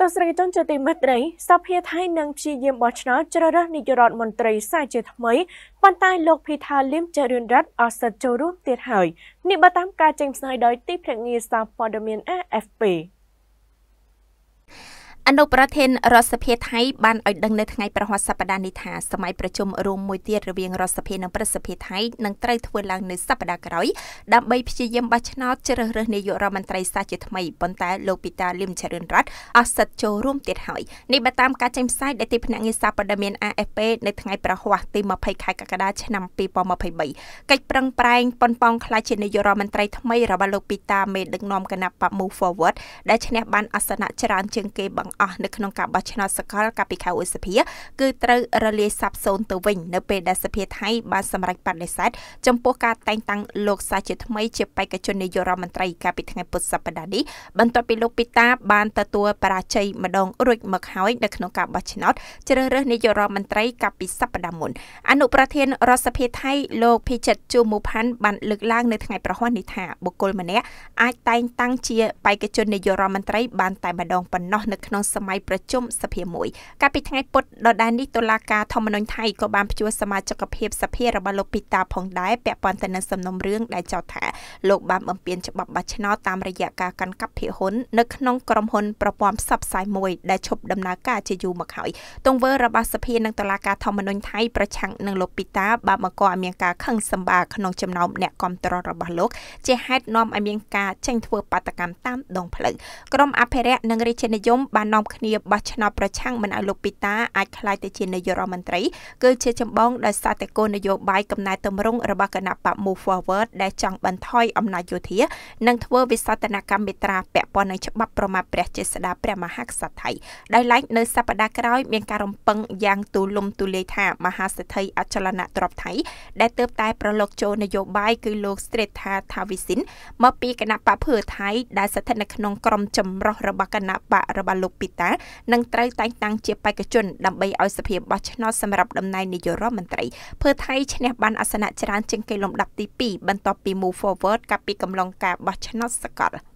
ទស្សនិកជនជាទីមេត្រីសភាថៃនឹងព្យាយាមបោះឆ្នោតជ្រើសរើសនាយករដ្ឋមន្ត្រីសាជាថ្មីប៉ុន្តែលោកភីថាលឹមចរិនរ័ត្នអសិទ្ធចូលរួមទៀតហើយនេះបើតាមការចេញផ្សាយដោយទីភ្នាក់ងារសារព័ត៌មាន AFP អនុប្រធានរដ្ឋសភាថៃបានឲ្យដឹងនៅថ្ងៃប្រហ័សសប្តាហ៍នេះថាសមាជិកប្រជុំរួមមួយទៀតរវាងរដ្ឋសភានិងប្រសិទ្ធិថៃនឹងត្រូវធ្វើឡើងនៅសប្តាហ៍ក្រោយដើម្បីព្យាយាមបោះឆ្នោតជ្រើសរើសនាយករដ្ឋមន្ត្រីសាជាថ្មីប៉ុន្តែលោកពីតាលឹមចរិនរតអស់សិទ្ធចូលរួមទៀតហើយនេះបើតាមការចេញផ្សាយដែលទីភ្នាក់ងារសារព័ត៌មាន AFP នៅថ្ងៃប្រហ័សទី20ខែកក្កដាឆ្នាំ2023កិច្ចប្រឹងប្រែងប៉ុនប៉ងខ្លាចជានាយករដ្ឋមន្ត្រីថ្មីរបស់លោកពីតាមេដឹកនាំគណៈបក Move Forward ដែលឈ្នះបានអាសនៈច្រើនជាងគេបង្អស់នៅក្នុងការបោះឆ្នោតសកលកាលពីខែឧសភា គឺត្រូវរលាយសាបសូន្យទៅវិញ នៅពេលដែលសភាថៃបានសម្រេចបដិសេធចំពោះការតែងតាំងលោកសាជាថ្មីជាបេក្ខជននាយករដ្ឋមន្ត្រីកាលពីថ្ងៃពុធសប្តាហ៍នេះបន្ទាប់ពីលោកពីតាបានទទួលបរាជ័យម្ដងរួចមកហើយ នៅក្នុងការបោះឆ្នោតជ្រើសរើសនាយករដ្ឋមន្ត្រីកាលពីសប្តាហ៍មុនអនុប្រធានរដ្ឋសភាថៃលោកភីចិតជូមូផាន់បានលើកឡើងនៅថ្ងៃប្រហ័សនេះថាបុគ្គលម្នាក់អាចតែងតាំងជាបេក្ខជននាយករដ្ឋមន្ត្រីបានតែម្ដងប៉ុណ្ណោះនៅក្នុងសម័យប្រជុំសភាមួយកាលពីថ្ងៃពុធដដែលនេះតុលាការធម្មនុញ្ញថៃក៏បានព្យួរសមាជិកភាពសភារបស់លោកពីតាផងដែរពាក់ព័ន្ធទៅនឹងសំណុំរឿងដែលចោទថាលោកបានបំពានច្បាប់បោះឆ្នោតតាមរយៈការកាន់កាប់ភាគហ៊ុននៅក្នុងក្រុមហ៊ុនប្រព័ន្ធផ្សព្វផ្សាយមួយដែលឈប់ដំណើរការជាយូរមកហើយទង្វើរបស់សភានិងតុលាការធម្មនុញ្ញថៃប្រឆាំងនឹងលោកពីតា បានបង្កឲ្យមានការខឹងសម្បារក្នុងចំណោមអ្នកគាំទ្ររបស់លោកជាហេតុនាំឲ្យមានការចេញធ្វើបាតកម្មតាម ដងផ្លូវក្រមអភិរក្សនិងរាជានិយមបាននាំនាំគ្នាបោះឆ្នោតប្រឆាំងមិនឲ្យលោកពីតាអាចក្លាយទៅជានាយករដ្ឋមន្ត្រី គឺជាចម្បងដោយសារតែគោលនយោបាយកំណែតម្រង់របស់គណៈបក Move Forward ដែលចង់បន្ថយអំណាចយោធា និងធ្វើវិសោធនកម្មមេត្រាពាក់ព័ន្ធនឹងច្បាប់ប្រមាថព្រះចេស្តាព្រះមហាក្សត្រថៃដោយឡែកនៅសប្តាហ៍ក្រោយមានការរំពឹងយ៉ាង ទូលំ ទូលាយថាមហាសេដ្ឋីអចលនទ្រព្យថៃដែលទើបតែ ប្រឡូកចូលនយោបាយគឺលោក Stretha Thavisin មកពីគណៈបកភឿថៃ ដែលស្ថិតនៅក្នុងក្រុមចម្រុះរបស់គណៈបករបស់លោកពីតានឹងត្រូវតែងតាំងជាបេក្ខជនដើម្បីឲ្យសភាបោះឆ្នោតសម្រាប់តំណែងនាយករដ្ឋមន្ត្រីភើថៃឈ្នះបានអាសនៈច្រើនជាងគេលំដាប់ទី2បន្ទាប់ពី Move Forward កាលពីកំឡុងការបោះឆ្នោតសកល។